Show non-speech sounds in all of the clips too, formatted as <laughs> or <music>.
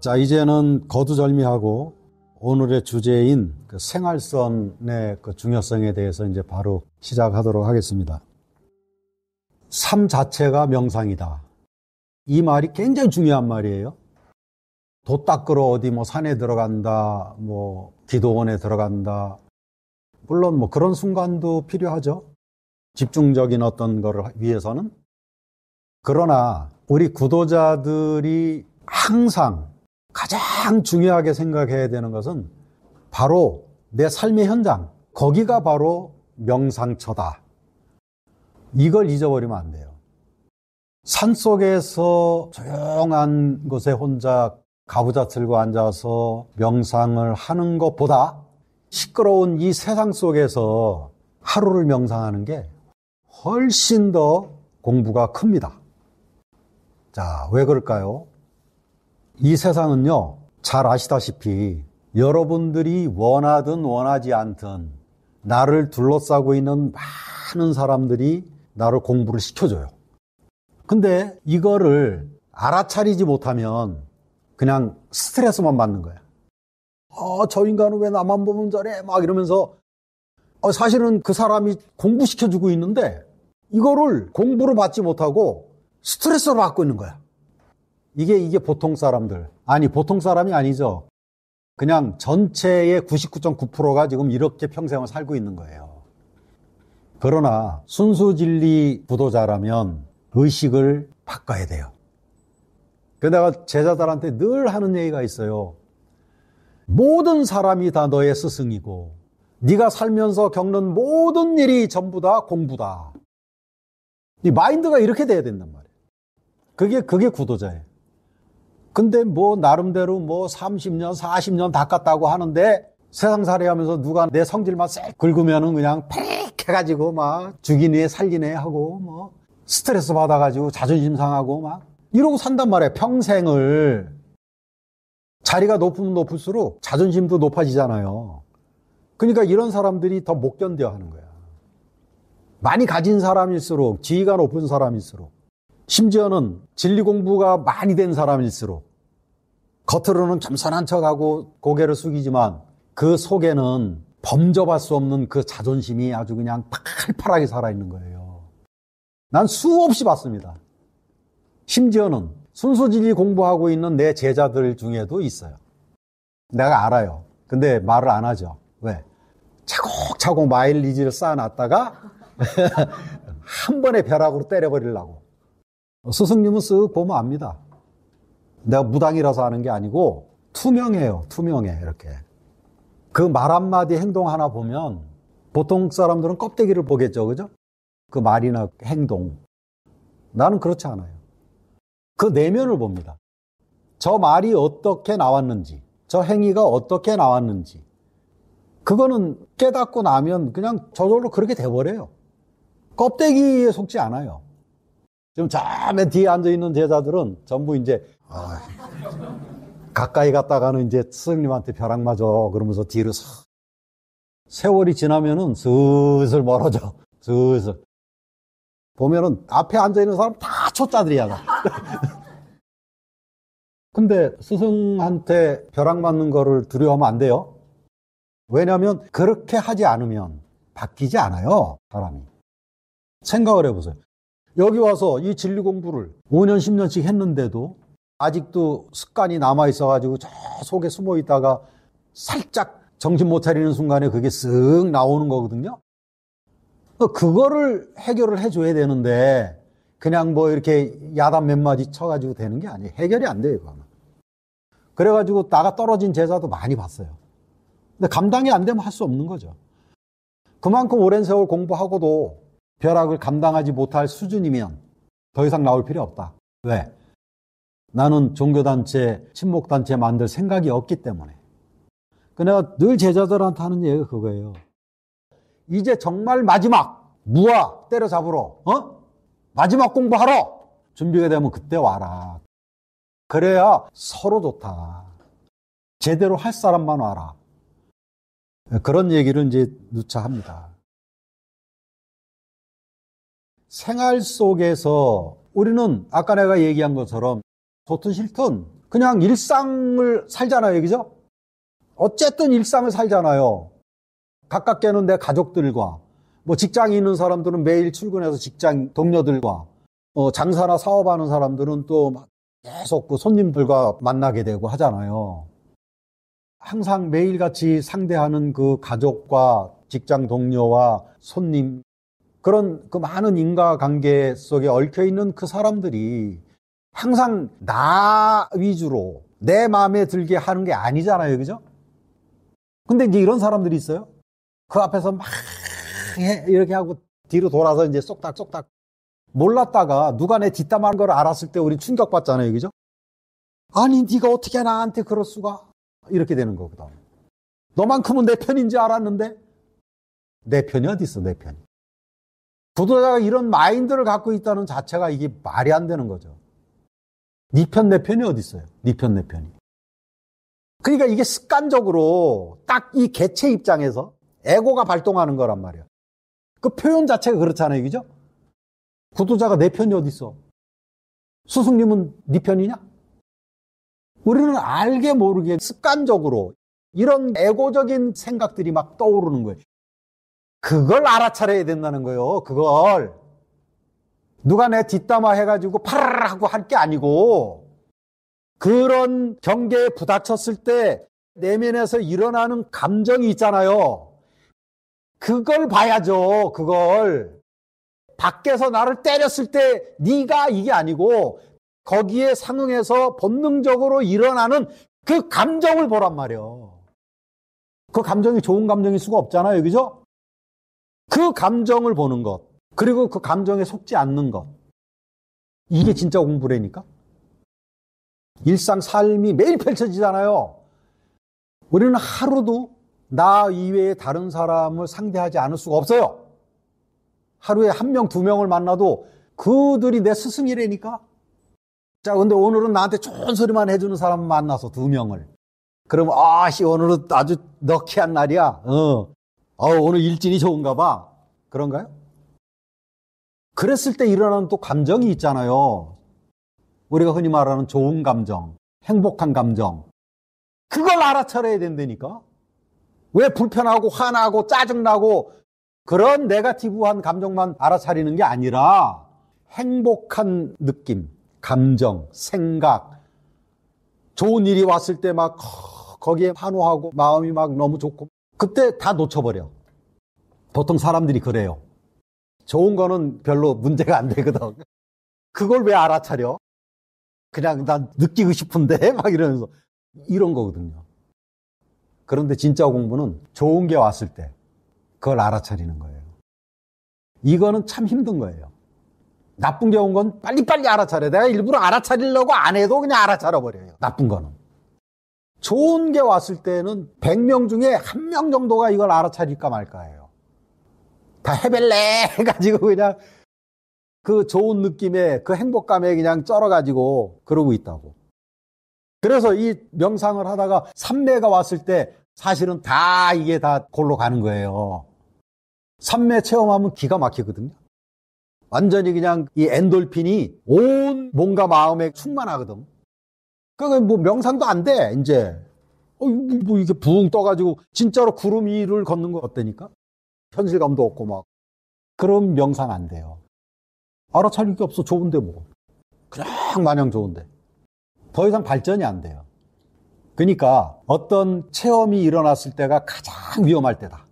자, 이제는 거두절미하고 오늘의 주제인 그 생활선의 그 중요성에 대해서 이제 바로 시작하도록 하겠습니다. 삶 자체가 명상이다. 이 말이 굉장히 중요한 말이에요. 도 닦으러 어디 뭐 산에 들어간다, 뭐 기도원에 들어간다. 물론 뭐 그런 순간도 필요하죠. 집중적인 어떤 거를 위해서는. 그러나 우리 구도자들이 항상 가장 중요하게 생각해야 되는 것은 바로 내 삶의 현장, 거기가 바로 명상처다. 이걸 잊어버리면 안 돼요. 산 속에서 조용한 곳에 혼자 가부좌 틀고 앉아서 명상을 하는 것보다 시끄러운 이 세상 속에서 하루를 명상하는 게 훨씬 더 공부가 큽니다. 자, 왜 그럴까요? 이 세상은요, 잘 아시다시피 여러분들이 원하든 원하지 않든 나를 둘러싸고 있는 많은 사람들이 나를 공부를 시켜줘요. 근데 이거를 알아차리지 못하면 그냥 스트레스만 받는 거야. 어, 저 인간은 왜 나만 보면 저래? 막 이러면서 어, 사실은 그 사람이 공부시켜주고 있는데 이거를 공부를 받지 못하고 스트레스를 받고 있는 거야. 이게, 이게 보통 사람들. 아니, 보통 사람이 아니죠. 그냥 전체의 99.9%가 지금 이렇게 평생을 살고 있는 거예요. 그러나 순수 진리 구도자라면 의식을 바꿔야 돼요. 그 내가 제자들한테 늘 하는 얘기가 있어요. 모든 사람이 다 너의 스승이고 네가 살면서 겪는 모든 일이 전부 다 공부다. 이 네 마인드가 이렇게 돼야 된단 말이에요. 그게 그게 구도자예요. 근데 뭐 나름대로 뭐 30년, 40년 닦았다고 하는데 세상살이 하면서 누가 내 성질만 쎄 긁으면은 그냥 팩 해가지고 막 죽이네 살리네 하고 뭐 스트레스 받아가지고 자존심 상하고 막 이러고 산단 말이야 평생을. 자리가 높으면 높을수록 자존심도 높아지잖아요. 그러니까 이런 사람들이 더 못 견뎌 하는 거야. 많이 가진 사람일수록 지위가 높은 사람일수록 심지어는 진리 공부가 많이 된 사람일수록 겉으로는 겸손한 척하고 고개를 숙이지만 그 속에는 범접할 수 없는 그 자존심이 아주 그냥 팔팔하게 살아있는 거예요. 난 수없이 봤습니다. 심지어는 순수 진리 공부하고 있는 내 제자들 중에도 있어요. 내가 알아요. 근데 말을 안 하죠. 왜? 차곡차곡 마일리지를 쌓아놨다가 <laughs> 한 번에 벼락으로 때려버리려고. 스승님은 쓱 보면 압니다. 내가 무당이라서 하는 게 아니고 투명해요. 투명해. 이렇게. 그 말 한마디 행동 하나 보면 보통 사람들은 껍데기를 보겠죠. 그죠? 그 말이나 행동. 나는 그렇지 않아요. 그 내면을 봅니다. 저 말이 어떻게 나왔는지, 저 행위가 어떻게 나왔는지. 그거는 깨닫고 나면 그냥 저절로 그렇게 돼버려요. 껍데기에 속지 않아요. 지금 저에 뒤에 앉아 있는 제자들은 전부 이제 아, 가까이 갔다가는 이제 스님한테 벼락 맞아 그러면서 뒤로 서. 세월이 지나면은 슬슬 멀어져. 슬슬. 보면은 앞에 앉아 있는 사람 다 초짜들이야. <laughs> 근데 스승한테 벼락 맞는 거를 두려워하면 안 돼요. 왜냐하면 그렇게 하지 않으면 바뀌지 않아요, 사람이. 생각을 해보세요. 여기 와서 이 진리 공부를 5년, 10년씩 했는데도 아직도 습관이 남아있어가지고 저 속에 숨어 있다가 살짝 정신 못 차리는 순간에 그게 쓱 나오는 거거든요. 그거를 해결을 해줘야 되는데 그냥 뭐 이렇게 야단 몇 마디 쳐가지고 되는 게 아니에요. 해결이 안 돼요, 그거는. 그래가지고 나가 떨어진 제자도 많이 봤어요. 근데 감당이 안 되면 할 수 없는 거죠. 그만큼 오랜 세월 공부하고도 벼락을 감당하지 못할 수준이면 더 이상 나올 필요 없다. 왜? 나는 종교단체, 친목단체 만들 생각이 없기 때문에. 그 내가 늘 제자들한테 하는 얘기가 그거예요. 이제 정말 마지막, 무아, 때려잡으러, 어? 마지막 공부하러! 준비가 되면 그때 와라. 그래야 서로 좋다. 제대로 할 사람만 와라. 그런 얘기를 이제 누차 합니다. 생활 속에서 우리는 아까 내가 얘기한 것처럼 좋든 싫든 그냥 일상을 살잖아요. 그죠 어쨌든 일상을 살잖아요. 가깝게는 내 가족들과 뭐 직장이 있는 사람들은 매일 출근해서 직장 동료들과 어 장사나 사업하는 사람들은 또 계속 그 손님들과 만나게 되고 하잖아요. 항상 매일같이 상대하는 그 가족과 직장 동료와 손님 그런 그 많은 인과관계 속에 얽혀 있는 그 사람들이 항상 나 위주로 내 마음에 들게 하는 게 아니잖아요. 그죠? 근데 이제 이런 사람들이 있어요. 그 앞에서 막 이렇게 하고 뒤로 돌아서 이제 쏙닥쏙닥 몰랐다가 누가 내 뒷담한 화걸 알았을 때 우리 충격받잖아요. 그죠? 아니 네가 어떻게 나한테 그럴 수가 이렇게 되는 거거든. 너만큼은 내 편인 지 알았는데 내 편이 어디 있어? 내 편이. 구도자가 이런 마인드를 갖고 있다는 자체가 이게 말이 안 되는 거죠. 니 편, 내 편이 어디 있어요? 니 편, 내 편이. 그러니까 이게 습관적으로 딱 이 개체 입장에서 에고가 발동하는 거란 말이야. 그 표현 자체가 그렇잖아요, 그죠? 구도자가 내 편이 어디 있어? 스승님은 니 편이냐? 우리는 알게 모르게 습관적으로 이런 에고적인 생각들이 막 떠오르는 거예요. 그걸 알아차려야 된다는 거예요. 그걸. 누가 내 뒷담화 해가지고 파라라 고할 게 아니고 그런 경계에 부닥쳤을 때 내면에서 일어나는 감정이 있잖아요. 그걸 봐야죠. 그걸. 밖에서 나를 때렸을 때 네가 이게 아니고 거기에 상응해서 본능적으로 일어나는 그 감정을 보란 말이에요. 그 감정이 좋은 감정일 수가 없잖아요. 그죠? 그 감정을 보는 것, 그리고 그 감정에 속지 않는 것. 이게 진짜 공부라니까 일상 삶이 매일 펼쳐지잖아요. 우리는 하루도 나 이외의 다른 사람을 상대하지 않을 수가 없어요. 하루에 한 명, 두 명을 만나도 그들이 내 스승이래니까? 자, 근데 오늘은 나한테 좋은 소리만 해주는 사람 만나서 두 명을. 그럼 아씨, 오늘은 아주 넉키한 날이야. 어. 어, 오늘 일진이 좋은가 봐. 그런가요? 그랬을 때 일어나는 또 감정이 있잖아요. 우리가 흔히 말하는 좋은 감정, 행복한 감정. 그걸 알아차려야 된다니까. 왜 불편하고 화나고 짜증나고 그런 네가티브한 감정만 알아차리는 게 아니라 행복한 느낌, 감정, 생각, 좋은 일이 왔을 때 막 거기에 환호하고 마음이 막 너무 좋고 그때 다 놓쳐버려. 보통 사람들이 그래요. 좋은 거는 별로 문제가 안 되거든. 그걸 왜 알아차려? 그냥 난 느끼고 싶은데? <laughs> 막 이러면서. 이런 거거든요. 그런데 진짜 공부는 좋은 게 왔을 때 그걸 알아차리는 거예요. 이거는 참 힘든 거예요. 나쁜 게 온 건 빨리빨리 알아차려. 내가 일부러 알아차리려고 안 해도 그냥 알아차려 버려요. 나쁜 거는. 좋은 게 왔을 때는 100명 중에 한 명 정도가 이걸 알아차릴까 말까예요. 다 해벨레 <laughs> 해가지고 그냥 그 좋은 느낌에 그 행복감에 그냥 쩔어가지고 그러고 있다고. 그래서 이 명상을 하다가 삼매가 왔을 때 사실은 다 이게 다 골로 가는 거예요. 삼매 체험하면 기가 막히거든요. 완전히 그냥 이 엔돌핀이 온 몸과 마음에 충만하거든. 그러니까 뭐 명상도 안 돼, 이제. 어, 뭐, 뭐 이게 붕 떠가지고 진짜로 구름 위를 걷는 거 어때니까? 현실감도 없고 막. 그럼 명상 안 돼요. 알아차릴 게 없어. 좋은데 뭐. 그냥 마냥 좋은데. 더 이상 발전이 안 돼요. 그러니까 어떤 체험이 일어났을 때가 가장 위험할 때다.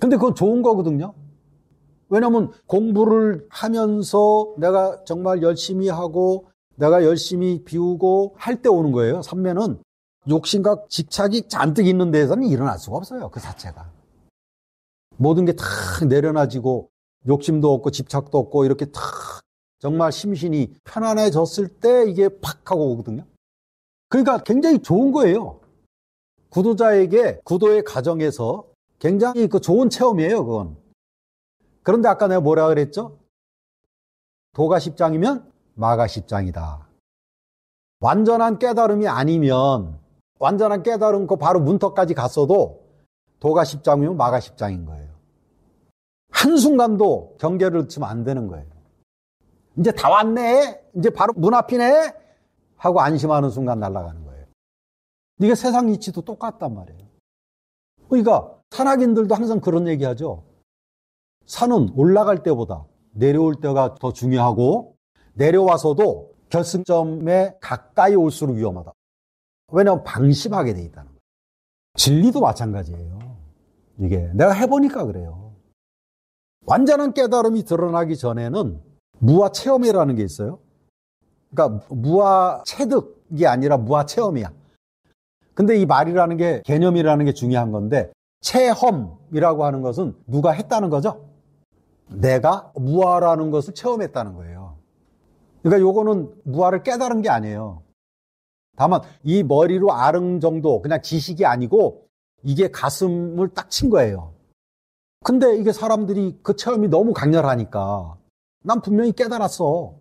근데 그건 좋은 거거든요. 왜냐하면 공부를 하면서 내가 정말 열심히 하고 내가 열심히 비우고 할 때 오는 거예요. 삼면은 욕심과 집착이 잔뜩 있는 데에서는 일어날 수가 없어요. 그 자체가. 모든 게 탁 내려놔지고 욕심도 없고 집착도 없고 이렇게 탁 정말 심신이 편안해졌을 때 이게 팍 하고 오거든요. 그러니까 굉장히 좋은 거예요. 구도자에게 구도의 가정에서 굉장히 그 좋은 체험이에요, 그건. 그런데 아까 내가 뭐라 그랬죠? 도가 10장이면 마가 10장이다. 완전한 깨달음이 아니면 완전한 깨달음 그 바로 문턱까지 갔어도 도가 10장이면 마가 10장인 거예요. 한순간도 경계를 치면 안 되는 거예요. 이제 다 왔네. 이제 바로 문앞이네 하고 안심하는 순간 날아가는 거예요. 이게 세상 이치도 똑같단 말이에요. 그러니까 산악인들도 항상 그런 얘기하죠. 산은 올라갈 때보다 내려올 때가 더 중요하고 내려와서도 결승점에 가까이 올수록 위험하다. 왜냐하면 방심하게 돼 있다는 거예요. 진리도 마찬가지예요. 이게 내가 해보니까 그래요. 완전한 깨달음이 드러나기 전에는 무아 체험이라는 게 있어요. 그러니까 무아 체득이 아니라 무아 체험이야. 근데 이 말이라는 게 개념이라는 게 중요한 건데 체험이라고 하는 것은 누가 했다는 거죠? 내가 무아라는 것을 체험했다는 거예요. 그러니까 요거는 무아를 깨달은 게 아니에요. 다만 이 머리로 아는 정도 그냥 지식이 아니고 이게 가슴을 딱 친 거예요. 근데 이게 사람들이 그 체험이 너무 강렬하니까 난 분명히 깨달았어.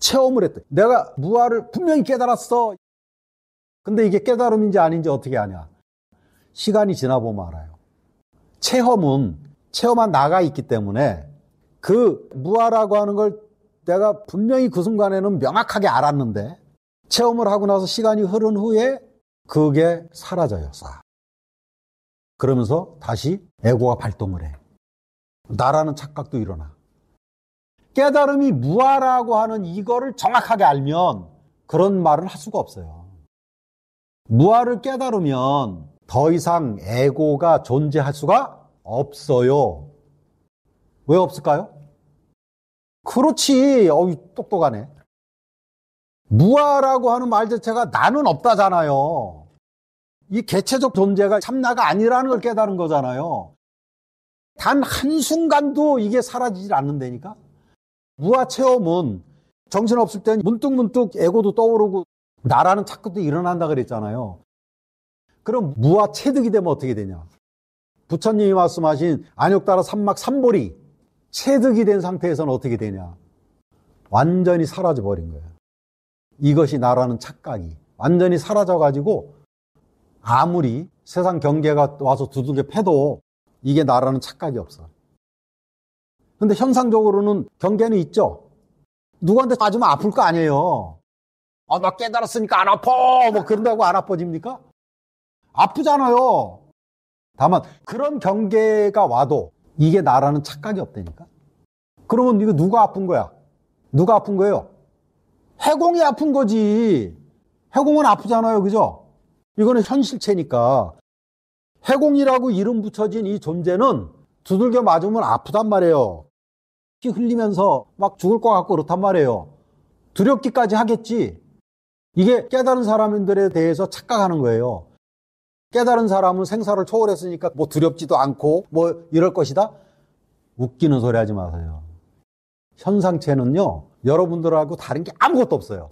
체험을 했대. 내가 무아를 분명히 깨달았어. 근데 이게 깨달음인지 아닌지 어떻게 아냐. 시간이 지나 보면 알아요. 체험은 체험한 나가 있기 때문에 그 무아라고 하는 걸 내가 분명히 그 순간에는 명확하게 알았는데 체험을 하고 나서 시간이 흐른 후에 그게 사라져요, 싹. 그러면서 다시 에고가 발동을 해. 나라는 착각도 일어나. 깨달음이 무아라고 하는 이거를 정확하게 알면 그런 말을 할 수가 없어요. 무아를 깨달으면 더 이상 에고가 존재할 수가 없어요. 왜 없을까요? 그렇지. 어우, 똑똑하네. 무아라고 하는 말 자체가 나는 없다잖아요. 이 개체적 존재가 참나가 아니라는 걸 깨달은 거잖아요. 단 한순간도 이게 사라지질 않는다니까? 무아 체험은 정신없을 땐 문득문득 에고도 떠오르고 나라는 착각도 일어난다 그랬잖아요. 그럼 무아 체득이 되면 어떻게 되냐? 부처님이 말씀하신 안욕따라 삼막 삼보리 체득이 된 상태에서는 어떻게 되냐? 완전히 사라져 버린 거예요. 이것이 나라는 착각이 완전히 사라져 가지고 아무리 세상 경계가 와서 두들겨 패도 이게 나라는 착각이 없어. 근데 현상적으로는 경계는 있죠. 누구한테 맞으면 아플 거 아니에요. 아, 나 깨달았으니까 안 아파! 뭐 그런다고 안 아파집니까? 아프잖아요. 다만, 그런 경계가 와도 이게 나라는 착각이 없다니까? 그러면 이거 누가 아픈 거야? 누가 아픈 거예요? 해공이 아픈 거지. 해공은 아프잖아요. 그죠? 이거는 현실체니까. 해공이라고 이름 붙여진 이 존재는 두들겨 맞으면 아프단 말이에요. 피 흘리면서 막 죽을 것 같고 그렇단 말이에요. 두렵기까지 하겠지. 이게 깨달은 사람들에 대해서 착각하는 거예요. 깨달은 사람은 생사를 초월했으니까 뭐 두렵지도 않고 뭐 이럴 것이다? 웃기는 소리 하지 마세요. 현상체는요, 여러분들하고 다른 게 아무것도 없어요.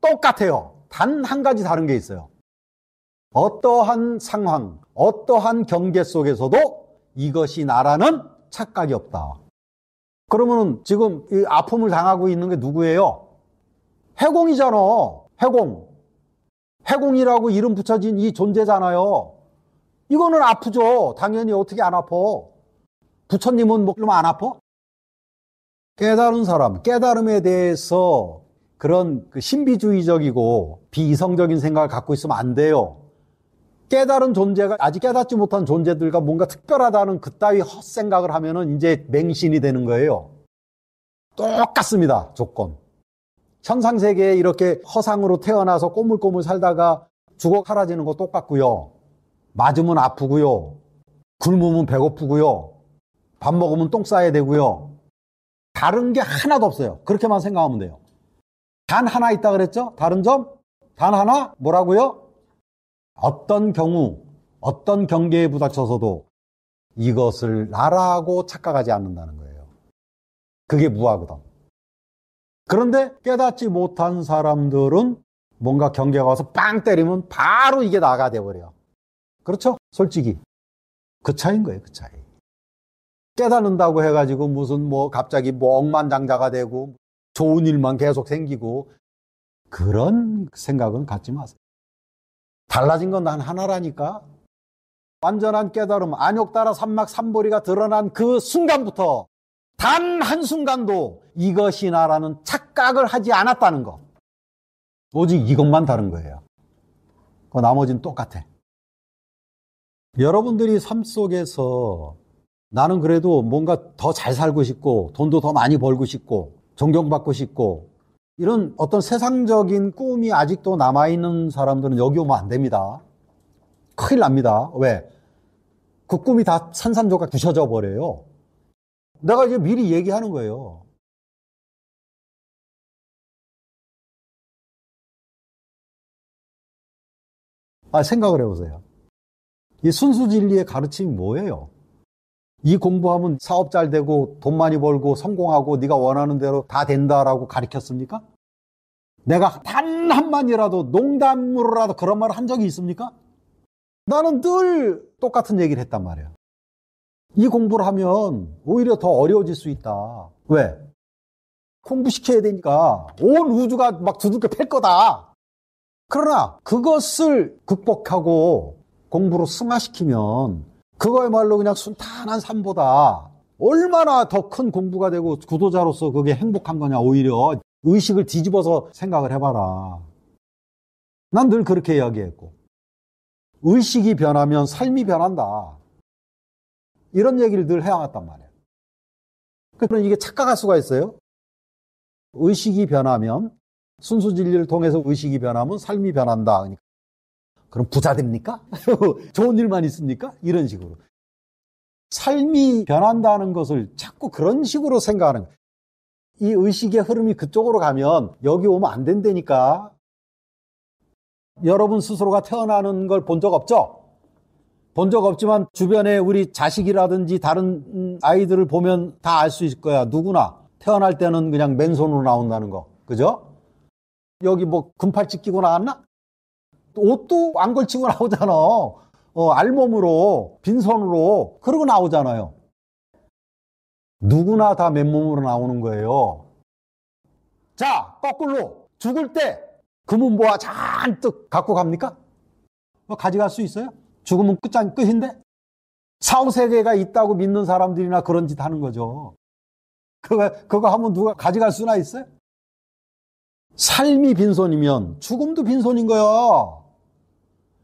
똑같아요. 단 한 가지 다른 게 있어요. 어떠한 상황, 어떠한 경계 속에서도 이것이 나라는 착각이 없다. 그러면은 지금 이 아픔을 당하고 있는 게 누구예요? 해공이잖아. 해공. 패공이라고 이름 붙여진 이 존재잖아요. 이거는 아프죠. 당연히 어떻게 안 아파. 부처님은 뭐 그러면 안 아파? 깨달은 사람, 깨달음에 대해서 그런 그 신비주의적이고 비이성적인 생각을 갖고 있으면 안 돼요. 깨달은 존재가 아직 깨닫지 못한 존재들과 뭔가 특별하다는 그따위 헛생각을 하면은 이제 맹신이 되는 거예요. 똑같습니다. 조건. 천상세계에 이렇게 허상으로 태어나서 꼬물꼬물 살다가 죽어 사라지는 거 똑같고요. 맞으면 아프고요. 굶으면 배고프고요. 밥 먹으면 똥 싸야 되고요. 다른 게 하나도 없어요. 그렇게만 생각하면 돼요. 단 하나 있다 그랬죠? 다른 점? 단 하나? 뭐라고요? 어떤 경우, 어떤 경계에 부닥쳐서도 이것을 나라고 착각하지 않는다는 거예요. 그게 무하거든 그런데 깨닫지 못한 사람들은 뭔가 경계가 와서 빵 때리면 바로 이게 나가 돼버려. 요 그렇죠? 솔직히. 그 차이인 거예요, 그 차이. 깨닫는다고 해가지고 무슨 뭐 갑자기 멍만장자가 되고 좋은 일만 계속 생기고 그런 생각은 갖지 마세요. 달라진 건 난 하나라니까. 완전한 깨달음, 안욕 따라 산막 산보리가 드러난 그 순간부터 단 한순간도 이것이나라는 착각을 하지 않았다는 것. 오직 이것만 다른 거예요. 그 나머지는 똑같아. 여러분들이 삶 속에서 나는 그래도 뭔가 더 잘 살고 싶고, 돈도 더 많이 벌고 싶고, 존경받고 싶고, 이런 어떤 세상적인 꿈이 아직도 남아있는 사람들은 여기 오면 안 됩니다. 큰일 납니다. 왜? 그 꿈이 다 산산조각 부셔져 버려요. 내가 이제 미리 얘기하는 거예요. 아, 생각을 해보세요. 이 순수 진리의 가르침이 뭐예요? 이 공부하면 사업 잘 되고 돈 많이 벌고 성공하고 네가 원하는 대로 다 된다라고 가르쳤습니까? 내가 단 한만이라도 농담으로라도 그런 말을 한 적이 있습니까? 나는 늘 똑같은 얘기를 했단 말이에요 이 공부를 하면 오히려 더 어려워질 수 있다. 왜? 공부시켜야 되니까 온 우주가 막 두들겨 팰 거다. 그러나 그것을 극복하고 공부로 승화시키면 그거야말로 그냥 순탄한 삶보다 얼마나 더 큰 공부가 되고 구도자로서 그게 행복한 거냐 오히려 의식을 뒤집어서 생각을 해봐라. 난 늘 그렇게 이야기했고 의식이 변하면 삶이 변한다. 이런 얘기를 늘 해왔단 말이에요. 그러면 이게 착각할 수가 있어요. 의식이 변하면 순수 진리를 통해서 의식이 변하면 삶이 변한다. 그러니까 그럼 부자 됩니까? <laughs> 좋은 일만 있습니까? 이런 식으로. 삶이 변한다는 것을 자꾸 그런 식으로 생각하는 이 의식의 흐름이 그쪽으로 가면 여기 오면 안 된다니까. 여러분 스스로가 태어나는 걸 본 적 없죠? 본적 없지만 주변에 우리 자식이라든지 다른 아이들을 보면 다 알 수 있을 거야. 누구나 태어날 때는 그냥 맨손으로 나온다는 거. 그죠? 여기 뭐 금팔찌 끼고 나왔나? 옷도 안 걸치고 <laughs> 나오잖아. 어, 알몸으로, 빈손으로, 그러고 나오잖아요. 누구나 다 맨몸으로 나오는 거예요. 자, 거꾸로 죽을 때 금은보화 잔뜩 갖고 갑니까? 뭐 가져갈 수 있어요? 죽으면 끝장 끝인데? 사후세계가 있다고 믿는 사람들이나 그런 짓 하는 거죠. 그거, 그거 하면 누가 가져갈 수나 있어요? 삶이 빈손이면 죽음도 빈손인 거야.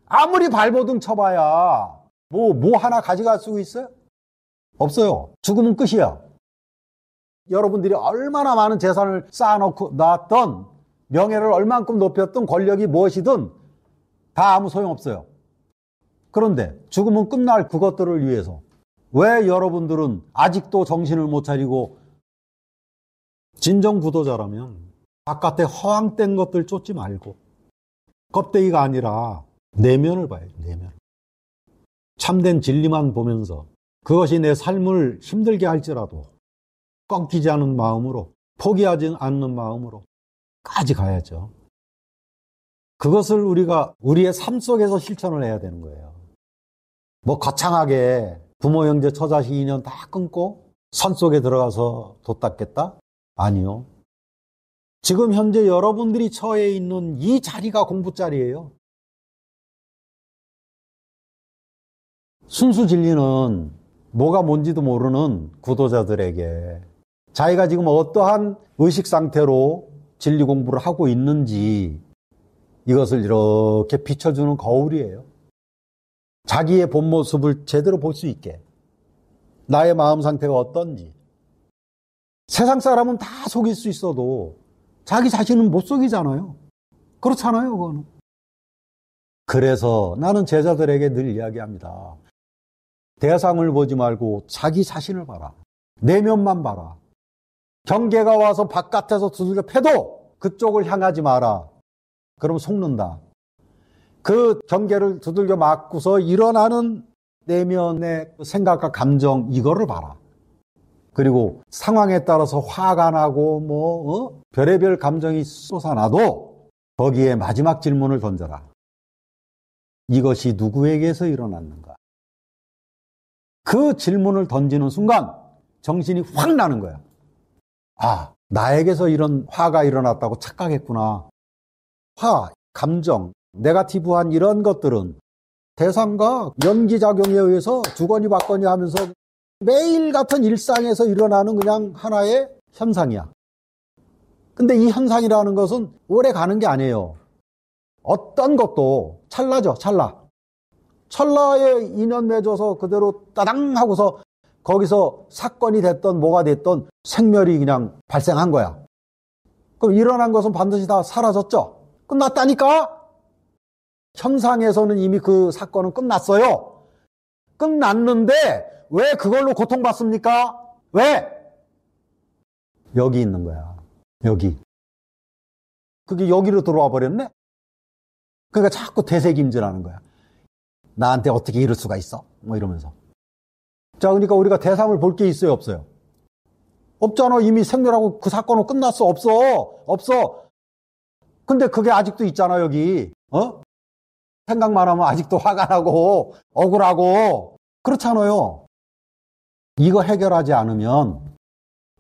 아무리 발버둥 쳐봐야 뭐, 뭐 하나 가져갈 수 있어요? 없어요. 죽음은 끝이야. 여러분들이 얼마나 많은 재산을 쌓아놓고 놨던 명예를 얼만큼 높였던 권력이 무엇이든 다 아무 소용없어요. 그런데 죽음은 끝날 그것들을 위해서 왜 여러분들은 아직도 정신을 못 차리고 진정 구도자라면 바깥에 허황된 것들 쫓지 말고 껍데기가 아니라 내면을 봐요, 내면. 참된 진리만 보면서 그것이 내 삶을 힘들게 할지라도 꺾이지 않은 마음으로 포기하지 않는 마음으로까지 가야죠. 그것을 우리가 우리의 삶 속에서 실천을 해야 되는 거예요. 뭐 거창하게 부모, 형제, 처자식 인연 다 끊고 산 속에 들어가서 돗닦겠다? 아니요. 지금 현재 여러분들이 처해 있는 이 자리가 공부 자리예요. 순수 진리는 뭐가 뭔지도 모르는 구도자들에게 자기가 지금 어떠한 의식 상태로 진리 공부를 하고 있는지 이것을 이렇게 비춰주는 거울이에요. 자기의 본 모습을 제대로 볼 수 있게. 나의 마음 상태가 어떤지. 세상 사람은 다 속일 수 있어도 자기 자신은 못 속이잖아요. 그렇잖아요, 그거는. 그래서 나는 제자들에게 늘 이야기합니다. 대상을 보지 말고 자기 자신을 봐라. 내면만 봐라. 경계가 와서 바깥에서 두들겨 패도 그쪽을 향하지 마라. 그럼 속는다. 그 경계를 두들겨 맞고서 일어나는 내면의 그 생각과 감정 이거를 봐라. 그리고 상황에 따라서 화가 나고 뭐 어? 별의별 감정이 쏟아나도 거기에 마지막 질문을 던져라. 이것이 누구에게서 일어났는가? 그 질문을 던지는 순간 정신이 확 나는 거야. 아, 나에게서 이런 화가 일어났다고 착각했구나. 화, 감정, 네가티브한 이런 것들은 대상과 연기작용에 의해서 주거니 받거니 하면서 매일 같은 일상에서 일어나는 그냥 하나의 현상이야. 근데 이 현상이라는 것은 오래 가는 게 아니에요. 어떤 것도 찰나죠, 찰나. 찰나에 인연 맺어서 그대로 따당 하고서 거기서 사건이 됐던 뭐가 됐던 생멸이 그냥 발생한 거야. 그럼 일어난 것은 반드시 다 사라졌죠? 끝났다니까? 현상에서는 이미 그 사건은 끝났어요. 끝났는데 왜 그걸로 고통받습니까? 왜? 여기 있는 거야. 여기. 그게 여기로 들어와 버렸네? 그러니까 자꾸 대세김질하는 거야. 나한테 어떻게 이럴 수가 있어? 뭐 이러면서. 자, 그러니까 우리가 대상을 볼 게 있어요, 없어요? 없잖아. 이미 생멸하고 그 사건은 끝났어. 없어. 없어. 근데 그게 아직도 있잖아, 여기. 어? 생각만 하면 아직도 화가 나고 억울하고 그렇잖아요. 이거 해결하지 않으면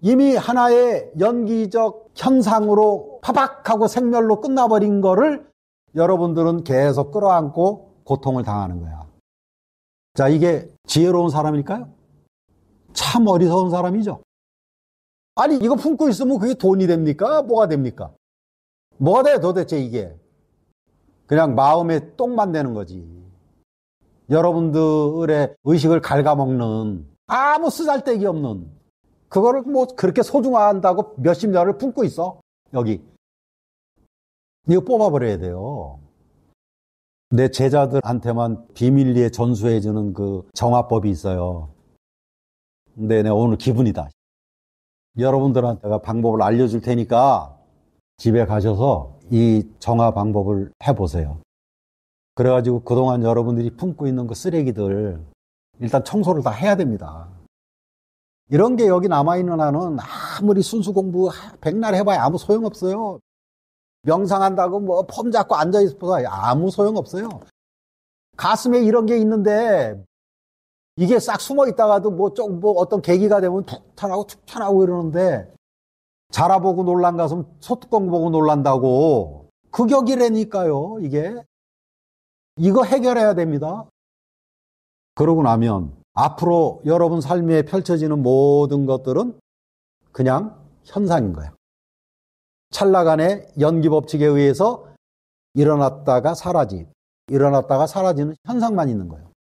이미 하나의 연기적 현상으로 파박하고 생멸로 끝나버린 거를 여러분들은 계속 끌어안고 고통을 당하는 거야. 자, 이게 지혜로운 사람일까요? 참 어리석은 사람이죠. 아니, 이거 품고 있으면 그게 돈이 됩니까? 뭐가 됩니까? 뭐가 돼 도대체 이게? 그냥 마음에 똥만 되는 거지. 여러분들의 의식을 갉아먹는 아무 쓰잘데기 없는 그거를 뭐 그렇게 소중한다고 몇십 년을 품고 있어. 여기. 이거 뽑아버려야 돼요. 내 제자들한테만 비밀리에 전수해주는 그 정화법이 있어요. 근데 내가 오늘 기분이다. 여러분들한테가 방법을 알려줄 테니까 집에 가셔서 이 정화 방법을 해보세요. 그래가지고 그동안 여러분들이 품고 있는 그 쓰레기들 일단 청소를 다 해야 됩니다. 이런 게 여기 남아있는 한은 아무리 순수 공부 백날 해봐야 아무 소용없어요. 명상한다고 뭐 폼 잡고 앉아있어서 아무 소용없어요. 가슴에 이런 게 있는데 이게 싹 숨어 있다가도 뭐, 좀, 뭐 어떤 계기가 되면 툭타하고툭타하고 이러는데 자라보고 놀란 가슴 소뚜껑 보고 놀란다고. 극격이래니까요 이게. 이거 해결해야 됩니다. 그러고 나면 앞으로 여러분 삶에 펼쳐지는 모든 것들은 그냥 현상인 거야. 찰나간의 연기 법칙에 의해서 일어났다가 사라진 일어났다가 사라지는 현상만 있는 거예요.